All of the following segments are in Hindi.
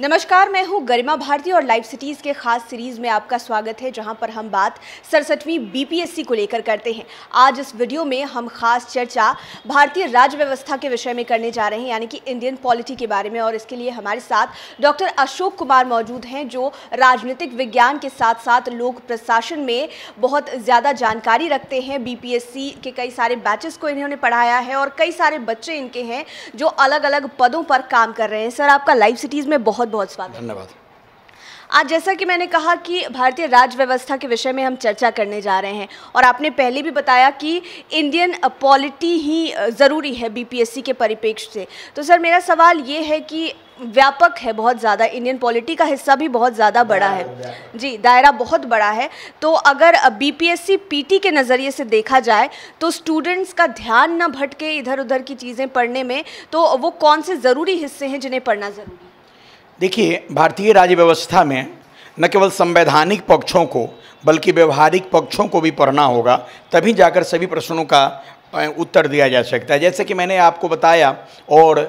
नमस्कार मैं हूं गरिमा भारती और लाइव सिटीज़ के खास सीरीज़ में आपका स्वागत है जहां पर हम बात सड़सठवीं बीपीएससी को लेकर करते हैं आज इस वीडियो में हम खास चर्चा भारतीय राज्य व्यवस्था के विषय में करने जा रहे हैं यानी कि इंडियन पॉलिटी के बारे में और इसके लिए हमारे साथ डॉक्टर अशोक कुमार मौजूद हैं जो राजनीतिक विज्ञान के साथ साथ लोक प्रशासन में बहुत ज़्यादा जानकारी रखते हैं बी के कई सारे बैचेस को इन्होंने पढ़ाया है और कई सारे बच्चे इनके हैं जो अलग अलग पदों पर काम कर रहे हैं सर आपका लाइव सिटीज़ में बहुत बहुत बहुत स्वागत धन्यवाद आज जैसा कि मैंने कहा कि भारतीय राज्य व्यवस्था के विषय में हम चर्चा करने जा रहे हैं और आपने पहले भी बताया कि इंडियन पॉलिटी ही ज़रूरी है बीपीएससी के परिप्रेक्ष्य से तो सर मेरा सवाल ये है कि व्यापक है बहुत ज़्यादा इंडियन पॉलिटी का हिस्सा भी बहुत ज़्यादा बड़ा है जी दायरा बहुत बड़ा है तो अगर बीपीएससी पीटी के नज़रिए से देखा जाए तो स्टूडेंट्स का ध्यान न भटके इधर उधर की चीज़ें पढ़ने में तो वो कौन से ज़रूरी हिस्से हैं जिन्हें पढ़ना ज़रूरी देखिए भारतीय राज्य व्यवस्था में न केवल संवैधानिक पक्षों को बल्कि व्यवहारिक पक्षों को भी पढ़ना होगा तभी जाकर सभी प्रश्नों का उत्तर दिया जा सकता है जैसे कि मैंने आपको बताया और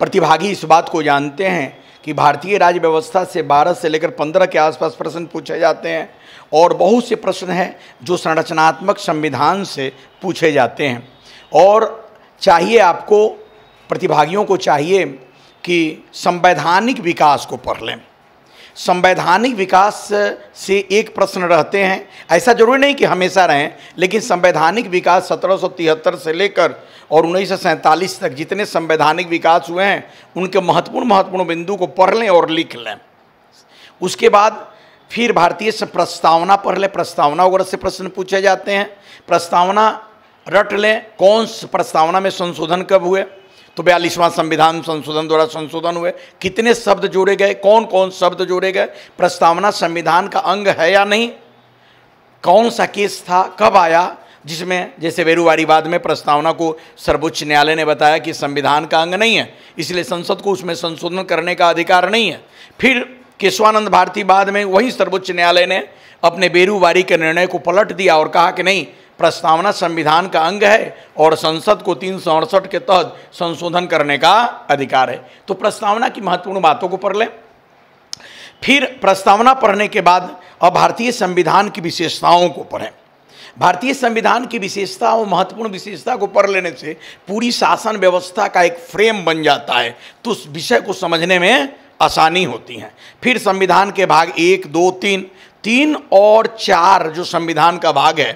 प्रतिभागी इस बात को जानते हैं कि भारतीय राज्य व्यवस्था से 12 से लेकर 15 के आसपास प्रश्न पूछे जाते हैं और बहुत से प्रश्न हैं जो संरचनात्मक संविधान से पूछे जाते हैं और चाहिए आपको प्रतिभागियों को चाहिए कि संवैधानिक विकास को पढ़ लें संवैधानिक विकास से एक प्रश्न रहते हैं ऐसा जरूरी नहीं कि हमेशा रहें लेकिन संवैधानिक विकास सत्रह से लेकर और उन्नीस तक जितने संवैधानिक विकास हुए हैं उनके महत्वपूर्ण महत्वपूर्ण बिंदु को पढ़ लें और लिख लें उसके बाद फिर भारतीय से प्रस्तावना पढ़ लें प्रस्तावना वगैरह से प्रश्न पूछे जाते हैं प्रस्तावना रट लें कौन प्रस्तावना में संशोधन कब हुए तो बयालीसवां संविधान संशोधन द्वारा संशोधन हुए कितने शब्द जोड़े गए कौन कौन शब्द जोड़े गए प्रस्तावना संविधान का अंग है या नहीं कौन सा केस था कब आया जिसमें जैसे बाद में प्रस्तावना को सर्वोच्च न्यायालय ने बताया कि संविधान का अंग नहीं है इसलिए संसद को उसमें संशोधन करने का अधिकार नहीं है फिर केशवानंद भारती बाद में वही सर्वोच्च न्यायालय ने अपने बेरूबारी के निर्णय को पलट दिया और कहा कि नहीं प्रस्तावना संविधान का अंग है और संसद को तीन सौ अड़सठ के तहत संशोधन करने का अधिकार है तो प्रस्तावना की महत्वपूर्ण बातों को पढ़ लें फिर प्रस्तावना पढ़ने के बाद अब भारतीय संविधान की विशेषताओं को पढ़ें भारतीय संविधान की विशेषता और महत्वपूर्ण विशेषता को पढ़ लेने से पूरी शासन व्यवस्था का एक फ्रेम बन जाता है तो उस विषय को समझने में आसानी होती है फिर संविधान के भाग एक दो तीन तीन और चार जो संविधान का भाग है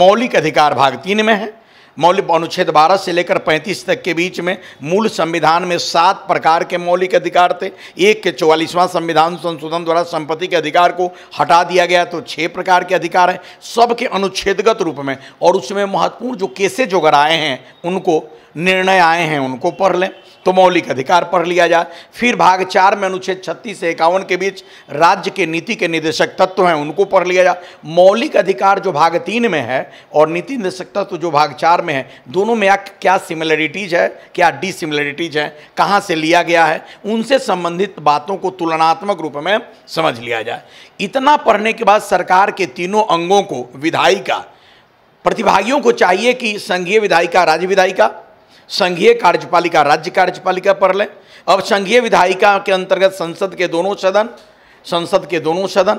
मौलिक अधिकार भाग तीन में है मौलिक अनुच्छेद बारह से लेकर पैंतीस तक के बीच में मूल संविधान में सात प्रकार के मौलिक अधिकार थे एक के चौवालीसवां संविधान संशोधन द्वारा संपत्ति के अधिकार को हटा दिया गया तो छः प्रकार के अधिकार हैं सबके अनुच्छेदगत रूप में और उसमें महत्वपूर्ण जो केसेज वगैरह आए हैं उनको निर्णय आए हैं उनको पढ़ लें तो मौलिक अधिकार पढ़ लिया जाए फिर भाग चार में अनुच्छेद छत्तीस से इक्यावन के बीच राज्य के नीति के निदेशक तत्व हैं उनको पढ़ लिया जाए मौलिक अधिकार जो भाग तीन में है और नीति निदेशक तत्व जो भाग चार में है दोनों में क्या सिमिलरिटीज है क्या डिसिमिलरिटीज है कहाँ से लिया गया है उनसे संबंधित बातों को तुलनात्मक रूप में समझ लिया जाए इतना पढ़ने के बाद सरकार के तीनों अंगों को विधायिका प्रतिभागियों को चाहिए कि संघीय विधायिका राज्य विधायिका संघीय कार्यपालिका राज्य कार्यपालिका पढ़ लें अब संघीय विधायिका के अंतर्गत संसद के दोनों सदन संसद के दोनों सदन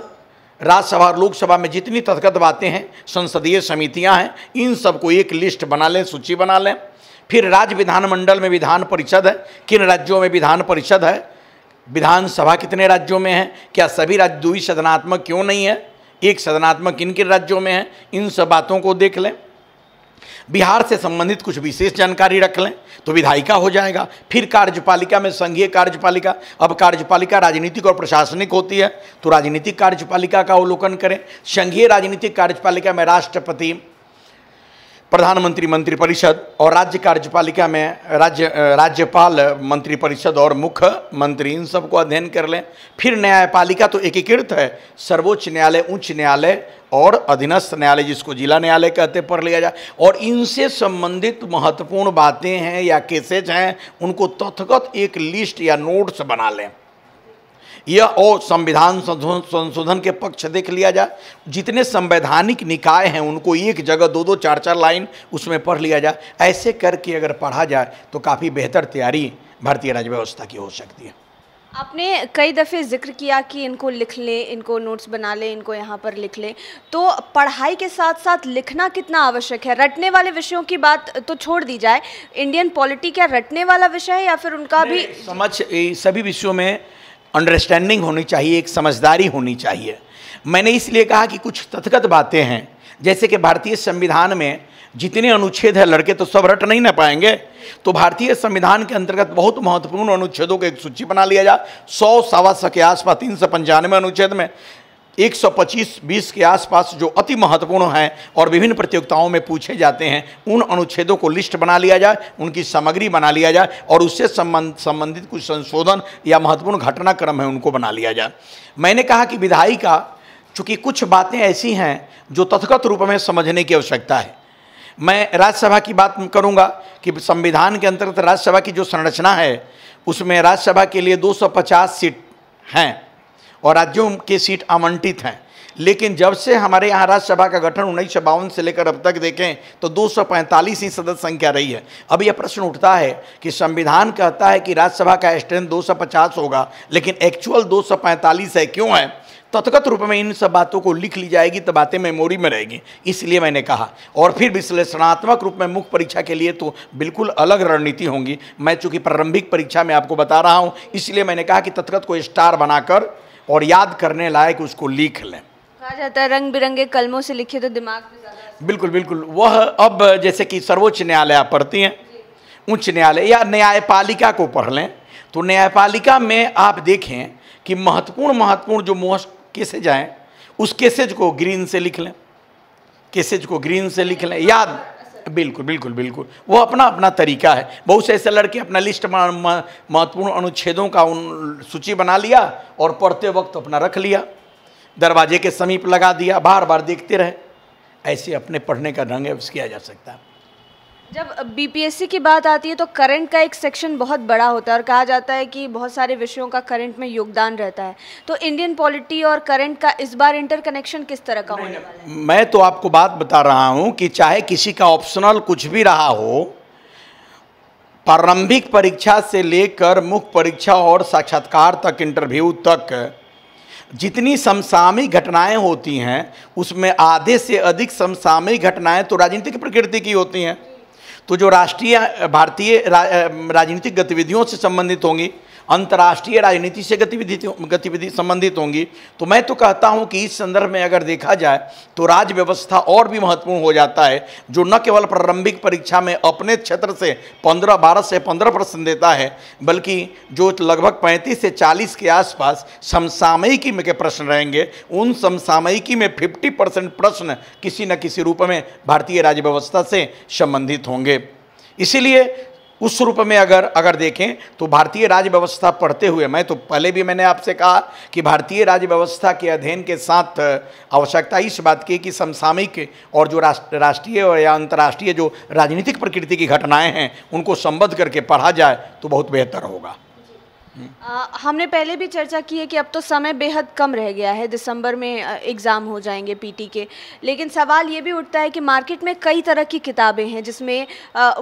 राज्यसभा और लोकसभा में जितनी तथगत बातें हैं संसदीय समितियां हैं इन सबको एक लिस्ट बना लें सूची बना लें फिर राज्य विधानमंडल में विधान परिषद है किन राज्यों में विधान परिषद है विधानसभा कितने राज्यों में है क्या सभी राज्य दुई सदनात्मक क्यों नहीं है एक सदनात्मक किन किन राज्यों में है इन सब बातों को देख लें बिहार से संबंधित कुछ विशेष जानकारी रख लें तो विधायिका हो जाएगा फिर कार्यपालिका में संघीय कार्यपालिका अब कार्यपालिका राजनीतिक और प्रशासनिक होती है तो राजनीतिक कार्यपालिका का अवलोकन करें संघीय राजनीतिक कार्यपालिका में राष्ट्रपति प्रधानमंत्री मंत्रिपरिषद और राज्य कार्यपालिका में राज्य राज्यपाल मंत्रिपरिषद और मुख्यमंत्री इन सबको अध्ययन कर लें फिर न्यायपालिका तो एकीकृत है सर्वोच्च न्यायालय उच्च न्यायालय और अधीनस्थ न्यायालय जिसको जिला न्यायालय कहते पढ़ लिया जाए और इनसे संबंधित महत्वपूर्ण बातें हैं या केसेज हैं उनको तथगत एक लिस्ट या नोट्स बना लें यह और संविधान संशोधन के पक्ष देख लिया जाए जितने संवैधानिक निकाय हैं उनको एक जगह दो दो चार चार लाइन उसमें पढ़ लिया जाए ऐसे करके अगर पढ़ा जाए तो काफ़ी बेहतर तैयारी भारतीय राज्य व्यवस्था की हो सकती है आपने कई दफ़े जिक्र किया कि इनको लिख लें इनको नोट्स बना लें इनको यहाँ पर लिख लें तो पढ़ाई के साथ साथ लिखना कितना आवश्यक है रटने वाले विषयों की बात तो छोड़ दी जाए इंडियन पॉलिटी क्या रटने वाला विषय है या फिर उनका भी समझ सभी विषयों में अंडरस्टैंडिंग होनी चाहिए एक समझदारी होनी चाहिए मैंने इसलिए कहा कि कुछ तथगत बातें हैं जैसे कि भारतीय संविधान में जितने अनुच्छेद हैं लड़के तो सब रट नहीं ना पाएंगे तो भारतीय संविधान के अंतर्गत बहुत महत्वपूर्ण अनुच्छेदों की एक सूची बना लिया जाए सौ सवा सौ के आसपास तीन सौ पंचानवे अनुच्छेद में 125-20 के आसपास जो अति महत्वपूर्ण हैं और विभिन्न प्रतियोगिताओं में पूछे जाते हैं उन अनुच्छेदों को लिस्ट बना लिया जाए उनकी सामग्री बना लिया जाए और उससे संबंध संबंधित कुछ संशोधन या महत्वपूर्ण घटनाक्रम है उनको बना लिया जाए मैंने कहा कि विधायी का चूँकि कुछ बातें ऐसी हैं जो तथगत रूप में समझने की आवश्यकता है मैं राज्यसभा की बात करूँगा कि संविधान के अंतर्गत राज्यसभा की जो संरचना है उसमें राज्यसभा के लिए दो सीट हैं और राज्यों के सीट आवंटित हैं लेकिन जब से हमारे यहाँ राज्यसभा का गठन उन्नीस से लेकर अब तक देखें तो 245 ही सदस्य संख्या रही है अब यह प्रश्न उठता है कि संविधान कहता है कि राज्यसभा का स्ट्रेंथ 250 होगा लेकिन एक्चुअल 245 है क्यों है तथगत रूप में इन सब बातों को लिख ली जाएगी तो बातें मेमोरी में रहेगी इसलिए मैंने कहा और फिर विश्लेषणात्मक रूप में मुख्य परीक्षा के लिए तो बिल्कुल अलग रणनीति होंगी मैं चूंकि प्रारंभिक परीक्षा में आपको बता रहा हूँ इसलिए मैंने कहा कि तथगत को स्टार बनाकर और याद करने लायक उसको लिख लें कहा जाता है रंग बिरंगे कलमों से लिखे तो दिमाग में बिल्कुल बिल्कुल वह अब जैसे कि सर्वोच्च न्यायालय आप पढ़ती हैं उच्च न्यायालय या न्यायपालिका को पढ़ लें तो न्यायपालिका में आप देखें कि महत्वपूर्ण महत्वपूर्ण जो मोह केसेज आए उस केसेज को ग्रीन से लिख लें केसेज को ग्रीन से लिख लें याद बिल्कुल बिल्कुल बिल्कुल वो अपना अपना तरीका है बहुत से ऐसे लड़के अपना लिस्ट महत्वपूर्ण अनुच्छेदों का उन सूची बना लिया और पढ़ते वक्त अपना रख लिया दरवाजे के समीप लगा दिया बार बार देखते रहे ऐसे अपने पढ़ने का रंग किया जा सकता है जब बीपीएससी की बात आती है तो करंट का एक सेक्शन बहुत बड़ा होता है और कहा जाता है कि बहुत सारे विषयों का करंट में योगदान रहता है तो इंडियन पॉलिटी और करंट का इस बार इंटरकनेक्शन किस तरह का होने वाला है मैं तो आपको बात बता रहा हूँ कि चाहे किसी का ऑप्शनल कुछ भी रहा हो प्रारंभिक परीक्षा से लेकर मुख्य परीक्षा और साक्षात्कार तक इंटरव्यू तक जितनी समसामयिक घटनाएं होती हैं उसमें आधे से अधिक समसामयिक घटनाएं तो राजनीतिक प्रकृति की होती हैं तो जो राष्ट्रीय भारतीय रा, राजनीतिक गतिविधियों से संबंधित होंगी अंतर्राष्ट्रीय राजनीति से गतिविधि तो- गतिविधि संबंधित होंगी तो मैं तो कहता हूं कि इस संदर्भ में अगर देखा जाए तो राज्य व्यवस्था और भी महत्वपूर्ण हो जाता है जो न केवल प्रारंभिक परीक्षा में अपने क्षेत्र से पंद्रह बारह से पंद्रह परसेंट देता है बल्कि जो लगभग पैंतीस से चालीस के आसपास समसामयिकी में के प्रश्न रहेंगे उन समसामयिकी में फिफ्टी परसेंट प्रश्न किसी न किसी रूप में भारतीय राज्य व्यवस्था से संबंधित होंगे इसीलिए उस रूप में अगर अगर देखें तो भारतीय राज्य व्यवस्था पढ़ते हुए मैं तो पहले भी मैंने आपसे कहा कि भारतीय राज्य व्यवस्था के अध्ययन के साथ आवश्यकता इस बात की कि समसामयिक और जो राष्ट्रीय और या अंतर्राष्ट्रीय जो राजनीतिक प्रकृति की घटनाएं हैं उनको संबद्ध करके पढ़ा जाए तो बहुत बेहतर होगा आ, हमने पहले भी चर्चा की है कि अब तो समय बेहद कम रह गया है दिसंबर में एग्ज़ाम हो जाएंगे पीटी के लेकिन सवाल ये भी उठता है कि मार्केट में कई तरह की किताबें हैं जिसमें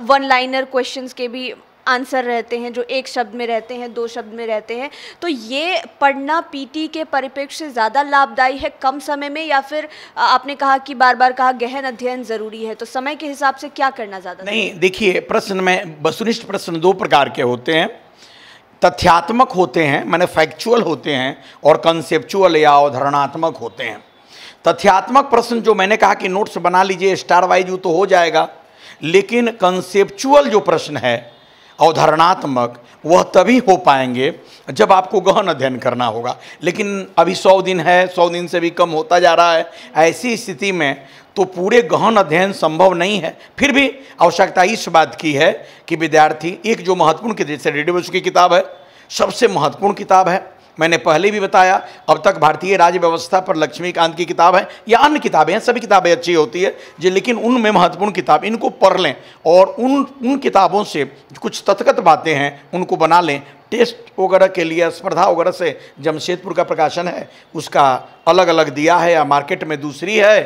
वन लाइनर क्वेश्चंस के भी आंसर रहते हैं जो एक शब्द में रहते हैं दो शब्द में रहते हैं तो ये पढ़ना पीटी के परिप्रेक्ष्य से ज़्यादा लाभदायी है कम समय में या फिर आपने कहा कि बार बार कहा गहन अध्ययन ज़रूरी है तो समय के हिसाब से क्या करना ज़्यादा नहीं देखिए प्रश्न में वसुनिष्ठ प्रश्न दो प्रकार के होते हैं तथ्यात्मक होते हैं मैंने फैक्चुअल होते हैं और कंसेप्चुअल या अवधारणात्मक होते हैं तथ्यात्मक प्रश्न जो मैंने कहा कि नोट्स बना लीजिए स्टार वाइज तो हो जाएगा लेकिन कंसेप्चुअल जो प्रश्न है अवधारणात्मक वह तभी हो पाएंगे जब आपको गहन अध्ययन करना होगा लेकिन अभी सौ दिन है सौ दिन से भी कम होता जा रहा है ऐसी स्थिति में तो पूरे गहन अध्ययन संभव नहीं है फिर भी आवश्यकता इस बात की है कि विद्यार्थी एक जो महत्वपूर्ण जैसे रेडियो की किताब है सबसे महत्वपूर्ण किताब है मैंने पहले भी बताया अब तक भारतीय राज्य व्यवस्था पर लक्ष्मीकांत की किताब है या अन्य किताबें हैं सभी किताबें अच्छी होती है जो लेकिन उनमें महत्वपूर्ण किताब इनको पढ़ लें और उन उन किताबों से कुछ तथगत बातें हैं उनको बना लें टेस्ट वगैरह के लिए स्पर्धा वगैरह से जमशेदपुर का प्रकाशन है उसका अलग अलग दिया है या मार्केट में दूसरी है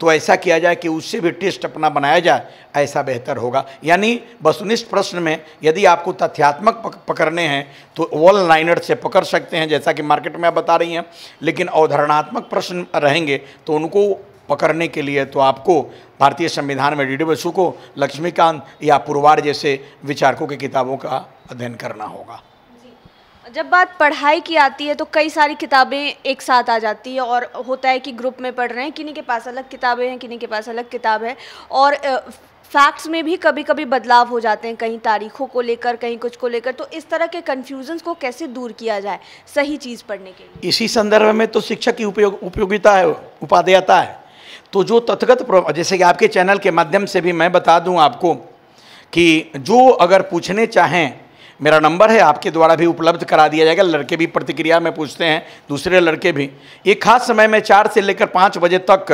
तो ऐसा किया जाए कि उससे भी टेस्ट अपना बनाया जाए ऐसा बेहतर होगा यानी वस्तुनिष्ठ प्रश्न में यदि आपको तथ्यात्मक पक, पकड़ने हैं तो वॉल लाइनर से पकड़ सकते हैं जैसा कि मार्केट में आप बता रही हैं लेकिन अवधारणात्मक प्रश्न रहेंगे तो उनको पकड़ने के लिए तो आपको भारतीय संविधान में डी डी बसु को लक्ष्मीकांत या पुरवार जैसे विचारकों की किताबों का अध्ययन करना होगा जब बात पढ़ाई की आती है तो कई सारी किताबें एक साथ आ जाती है और होता है कि ग्रुप में पढ़ रहे हैं किन्हीं के पास अलग किताबें हैं किन्हीं के पास अलग किताब है और फैक्ट्स में भी कभी कभी बदलाव हो जाते हैं कहीं तारीखों को लेकर कहीं कुछ को लेकर तो इस तरह के कन्फ्यूजन्स को कैसे दूर किया जाए सही चीज़ पढ़ने के लिए इसी संदर्भ में तो शिक्षक की उपयोग उपयोगिता है उपादेयता है तो जो तथगत जैसे कि आपके चैनल के माध्यम से भी मैं बता दूँ आपको कि जो अगर पूछने चाहें मेरा नंबर है आपके द्वारा भी उपलब्ध करा दिया जाएगा लड़के भी प्रतिक्रिया में पूछते हैं दूसरे लड़के भी एक खास समय में चार से लेकर पाँच बजे तक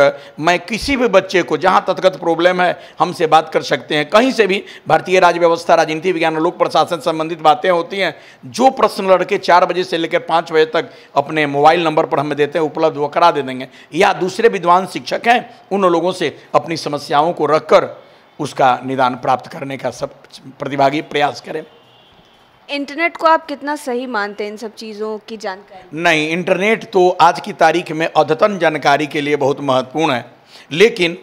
मैं किसी भी बच्चे को जहाँ तथगत प्रॉब्लम है हमसे बात कर सकते हैं कहीं से भी भारतीय राज्य व्यवस्था राजनीति विज्ञान लोक प्रशासन संबंधित बातें होती हैं जो प्रश्न लड़के चार बजे से लेकर पाँच बजे तक अपने मोबाइल नंबर पर हमें देते हैं उपलब्ध वो करा दे देंगे या दूसरे विद्वान शिक्षक हैं उन लोगों से अपनी समस्याओं को रखकर उसका निदान प्राप्त करने का सब प्रतिभागी प्रयास करें इंटरनेट को आप कितना सही मानते हैं इन सब चीज़ों की जानकारी नहीं इंटरनेट तो आज की तारीख में अद्यतन जानकारी के लिए बहुत महत्वपूर्ण है लेकिन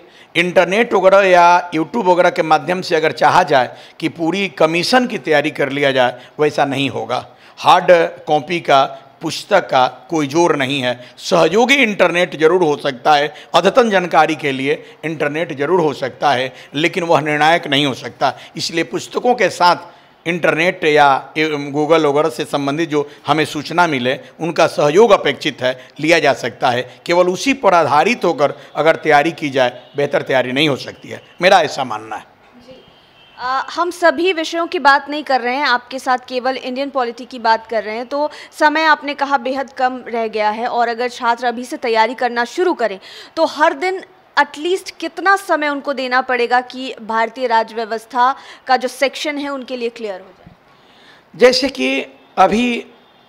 इंटरनेट वगैरह या यूट्यूब वगैरह के माध्यम से अगर चाहा जाए कि पूरी कमीशन की तैयारी कर लिया जाए वैसा नहीं होगा हार्ड कॉपी का पुस्तक का कोई जोर नहीं है सहयोगी इंटरनेट जरूर हो सकता है अद्यतन जानकारी के लिए इंटरनेट जरूर हो सकता है लेकिन वह निर्णायक नहीं हो सकता इसलिए पुस्तकों के साथ इंटरनेट या गूगल वगैरह से संबंधित जो हमें सूचना मिले उनका सहयोग अपेक्षित है लिया जा सकता है केवल उसी पर आधारित होकर अगर तैयारी की जाए बेहतर तैयारी नहीं हो सकती है मेरा ऐसा मानना है आ, हम सभी विषयों की बात नहीं कर रहे हैं आपके साथ केवल इंडियन पॉलिटी की बात कर रहे हैं तो समय आपने कहा बेहद कम रह गया है और अगर छात्र अभी से तैयारी करना शुरू करें तो हर दिन एटलीस्ट कितना समय उनको देना पड़ेगा कि भारतीय राज्य व्यवस्था का जो सेक्शन है उनके लिए क्लियर हो जाए जैसे कि अभी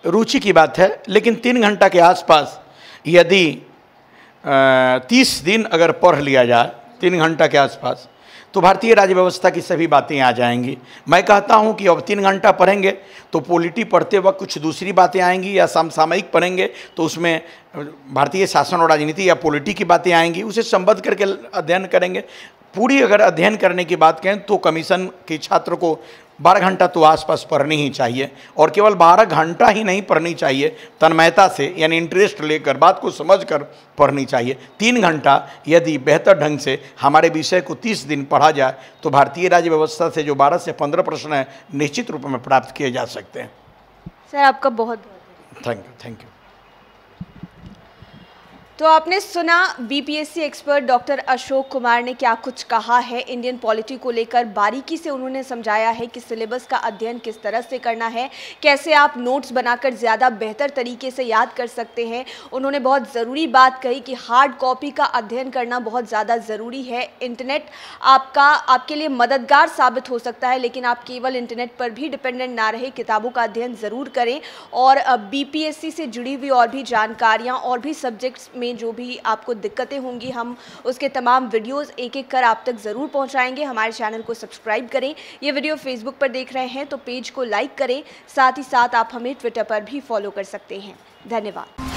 रुचि की बात है लेकिन तीन घंटा के आसपास यदि तीस दिन अगर पढ़ लिया जाए तीन घंटा के आसपास तो भारतीय राज्य व्यवस्था की सभी बातें आ जाएंगी मैं कहता हूं कि अब तीन घंटा पढ़ेंगे तो पॉलिटी पढ़ते वक्त कुछ दूसरी बातें आएंगी या समसामयिक पढ़ेंगे तो उसमें भारतीय शासन और राजनीति या पॉलिटी की बातें आएंगी उसे संबद्ध करके अध्ययन करेंगे पूरी अगर अध्ययन करने की बात कहें तो कमीशन के छात्र को बारह घंटा तो आसपास पढ़नी ही चाहिए और केवल बारह घंटा ही नहीं पढ़नी चाहिए तन्मयता से यानी इंटरेस्ट लेकर बात को समझकर पढ़नी चाहिए तीन घंटा यदि बेहतर ढंग से हमारे विषय को तीस दिन पढ़ा जाए तो भारतीय राज्य व्यवस्था से जो बारह से पंद्रह प्रश्न हैं निश्चित रूप में प्राप्त किए जा सकते हैं सर आपका बहुत थैंक यू थैंक यू तो आपने सुना BPSC expert doctor Ashok Kumar ने क्या कुछ कहा है इंडियन पॉलिटी को लेकर बारीकी से उन्होंने समझाया है कि सिलेबस का अध्ययन किस तरह से करना है कैसे आप नोट्स बनाकर ज़्यादा बेहतर तरीके से याद कर सकते हैं उन्होंने बहुत ज़रूरी बात कही कि हार्ड कॉपी का अध्ययन करना बहुत ज़्यादा ज़रूरी है इंटरनेट आपका आपके लिए मददगार साबित हो सकता है लेकिन आप केवल इंटरनेट पर भी डिपेंडेंट ना रहे किताबों का अध्ययन ज़रूर करें और बी से जुड़ी हुई और भी जानकारियाँ और भी सब्जेक्ट्स में जो भी आपको दिक्कतें होंगी हम उसके तमाम वीडियोस एक एक कर आप तक ज़रूर पहुंचाएंगे हमारे चैनल को सब्सक्राइब करें ये वीडियो फेसबुक पर देख रहे हैं तो पेज को लाइक करें साथ ही साथ आप हमें ट्विटर पर भी फॉलो कर सकते हैं धन्यवाद